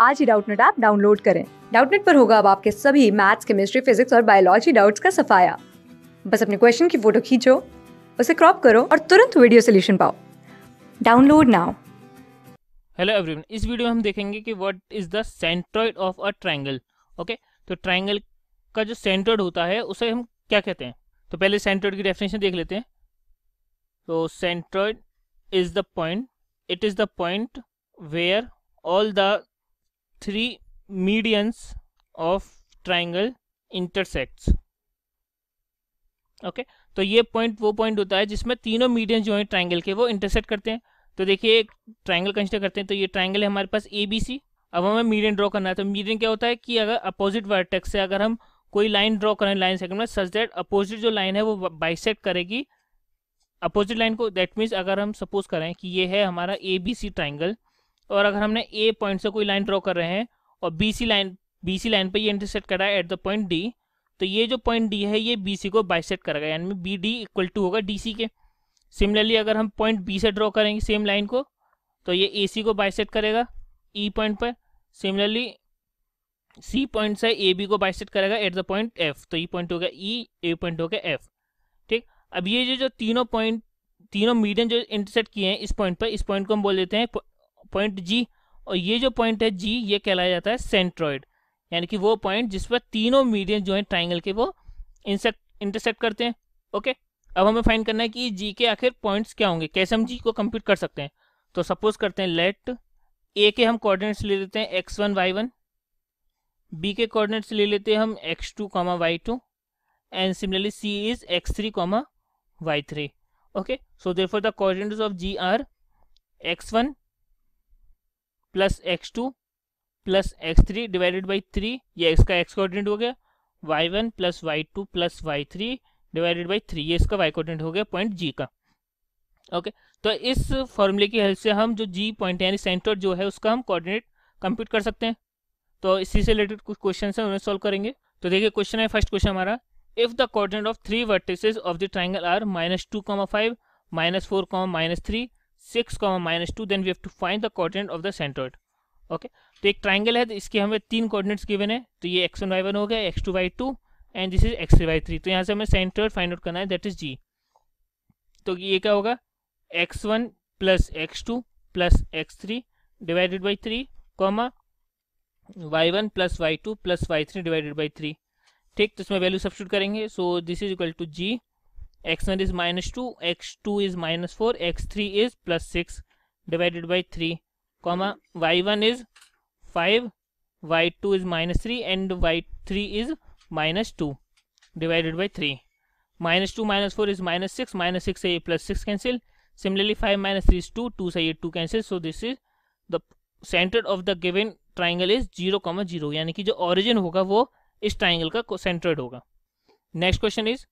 आज ही Doubtnut app download करें डाउटनेट पर होगा अब आपके सभी मैथ्स केमिस्ट्री फिजिक्स और बायोलॉजी डाउट्स का सफाया बस अपने क्वेश्चन की फोटो खींचो उसे क्रॉप करो और तुरंत वीडियो सोल्यूशन पाओ डाउनलोड नाउ हेलो एवरीवन इस वीडियो में हम देखेंगे कि what is the centroid of a triangle okay तो ट्रायंगल का जो सेंट्रॉइड होता है उसे हम क्या कहते हैं तो पहले सेंट्रॉइड की डेफिनेशन देख लेते हैं तो centroid is the point it is the point where all the three medians of triangle intersects okay okay? तो ये पॉइंट वो पॉइंट होता है जिसमें तीनों मीडियम जो है ट्राइंगल के वो इंटरसेक्ट करते हैं तो देखिए एक ट्राइंगल कंसिडर करते हैं तो ये ट्राइंगल है हमारे पास ए बी सी अब हमें मीडियन ड्रॉ करना है तो मीडियन क्या होता है कि अगर अपोजिट वर्टेक्स से अगर हम कोई लाइन ड्रॉ करें लाइन सेगमेंट में सच डेट अपोजिट जो लाइन है वो बाइसेट करेगी अपोजिट लाइन को दैट मीन्स अगर हम सपोज करें कि ये है हमारा ए बी सी ट्राइंगल और अगर हमने ए पॉइंट से कोई लाइन ड्रॉ कर रहे हैं और B C line B C line पर ये इंटरसेक्ट रहा है एट द पॉइंट डी तो ये जो पॉइंट डी है ये बी सी को बाइसेट करेगा यानी बी डी इक्वल टू होगा डी सी के सिमिलरली अगर हम पॉइंट बी से ड्रॉ करेंगे सेम लाइन को तो ये ए सी को बाइसेट करेगा ई e पॉइंट पर सिमिलरली सी पॉइंट से ए बी को बाइसेट करेगा एट द पॉइंट एफ तो ई e पॉइंट होगा ई ए पॉइंट होगा एफ ठीक अब ये जो जो तीनों पॉइंट तीनों मीडियम जो इंटरसेक्ट किए हैं इस पॉइंट पर इस पॉइंट को हम बोल देते हैं पॉइंट जी और ये जो पॉइंट है जी ये कहलाया जाता है सेंट्रॉइड यानी कि वो पॉइंट जिस पर तीनों मीडियन जो है ट्राइंगल के वो इंसेक्ट इंटरसेक्ट करते हैं ओके अब हमें फाइंड करना है कि जी के आखिर पॉइंट्स क्या होंगे कैसे हम जी को कंप्यूट कर सकते हैं तो सपोज करते हैं लेट ए के हम कोऑर्डिनेट्स ले लेते हैं X one Y one B के कोऑर्डिनेट्स ले लेते हैं हम X two comma Y two and similarly C is X three comma Y three okay so therefore the coordinates of G are X one plus X two plus X three divided by three ये का X coordinate हो गया Y one plus Y two plus Y three divided by three ये इसका Y coordinate हो गया point जी का okay okay, तो इस फॉर्मूले की हेल्प से हम जो जी पॉइंट यानी सेंटर जो है उसका हम कोऑर्डिनेट कंप्यूट कर सकते हैं तो इसी से रिलेटेड कुछ क्वेश्चन है उन्हें सॉल्व करेंगे तो देखिए क्वेश्चन है फर्स्ट क्वेश्चन हमारा if the coordinate of three vertices of the triangle are minus two comma five minus four comma minus three six comma minus two then we have to find the coordinate of the centroid okay तो एक triangle है तो इसके हमें तीन coordinates given है तो ये एक्स वन वाई वन हो गया X two Y two and this is X three Y three तो यहाँ से हमें सेंटर्ड फाइंड आउट करना है दैट इज जी तो ये क्या होगा X one plus X two plus X three divided by three comma Y one plus Y two plus Y three divided by three ठीक तो इसमें वैल्यू सब्सिट्यूट करेंगे so this is equal to G X one is minus two X two is minus four X three is plus six divided by three comma Y one is five Y two is minus three and Y three is minus two divided by three minus two minus four is minus six minus six से ये plus six cancel similarly five minus three is two two से ये two cancel so this is the centre of the given triangle is zero comma zero यानी कि जो origin होगा वो इस ट्राइंगल का सेंटर्ड होगा next question is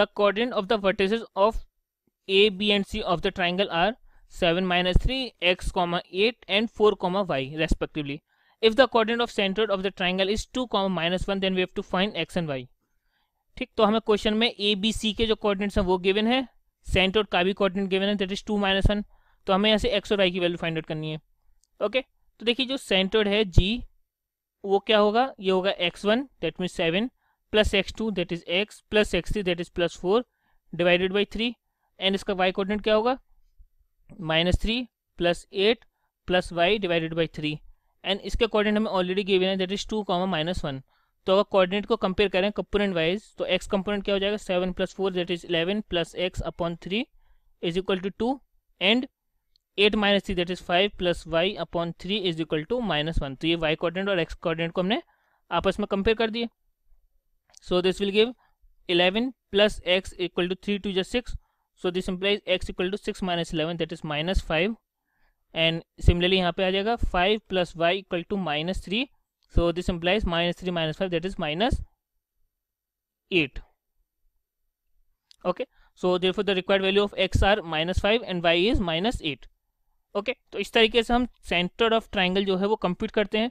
the coordinate of the vertices of a b and c of the triangle are 7 minus 3 x comma 8 and 4 comma y respectively if the coordinate of centroid of the triangle is 2 comma minus 1 then we have to find x and y ठीक तो हमें question में A B C के जो coordinates हैं वो given है centroid का भी कोऑर्डिनेट गिवन है that is two minus one तो हमें यहाँ से एक्स और वाई की वैल्यू फाइंड आउट करनी है ओके okay? तो देखिए जो सेंट्रोड है जी वो क्या होगा ये होगा X one that mean seven plus X two that is X plus X three that is plus four divided by three and इसका वाई कोऑर्डिनेट क्या होगा minus three plus eight plus Y divided by three and इसके coordinate हमें already given है that is two comma minus one तो अगर coordinate को compare करें कंपोनेंट वाइज तो एक्स कंपोनेंट क्या हो जाएगा seven plus four that is eleven plus X upon three is equal to two and eight minus three that is five plus Y upon three is equal to minus one तो ये Y coordinate और X coordinate को हमने आपस में compare कर दिया so this will give eleven plus X equal to three two just 6 so this implies x equal to 6 minus 11 that is minus 5 and similarly यहाँ पे आ जाएगा five plus Y equal to minus three so this implies minus three minus five that is minus eight okay so therefore the required value of X are minus five and Y is minus eight okay तो इस तरीके से हम centre of triangle जो है वो compute करते हैं